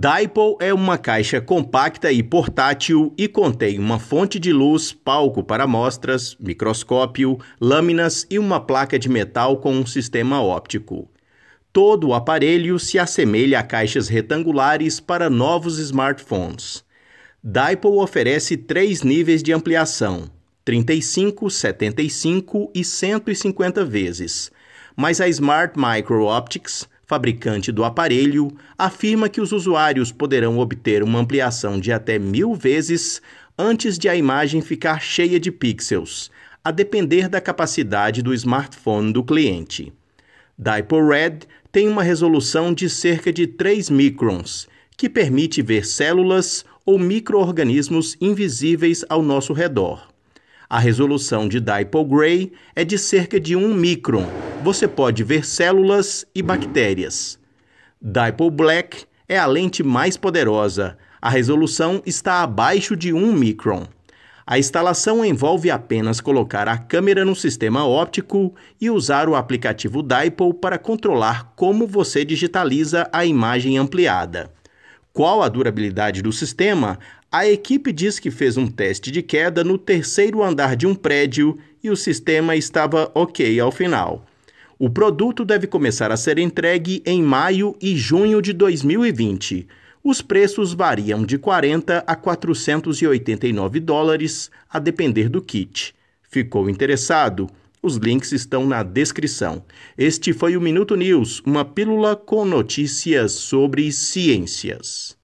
Dipole é uma caixa compacta e portátil e contém uma fonte de luz, palco para amostras, microscópio, lâminas e uma placa de metal com um sistema óptico. Todo o aparelho se assemelha a caixas retangulares para novos smartphones. Dipole oferece três níveis de ampliação: 35, 75 e 150 vezes, mas a Smart Micro Optics fabricante do aparelho, afirma que os usuários poderão obter uma ampliação de até mil vezes antes de a imagem ficar cheia de pixels, a depender da capacidade do smartphone do cliente. Diaper Red tem uma resolução de cerca de 3 microns, que permite ver células ou microorganismos invisíveis ao nosso redor. A resolução de Dipole Gray é de cerca de 1 micron, você pode ver células e bactérias. Dipole Black é a lente mais poderosa. A resolução está abaixo de 1 micron. A instalação envolve apenas colocar a câmera no sistema óptico e usar o aplicativo Dipole para controlar como você digitaliza a imagem ampliada. Qual a durabilidade do sistema? A equipe diz que fez um teste de queda no terceiro andar de um prédio e o sistema estava ok ao final. O produto deve começar a ser entregue em maio e junho de 2020. Os preços variam de 40 a 489 dólares, a depender do kit. Ficou interessado? Os links estão na descrição. Este foi o Minuto News, uma pílula com notícias sobre ciências.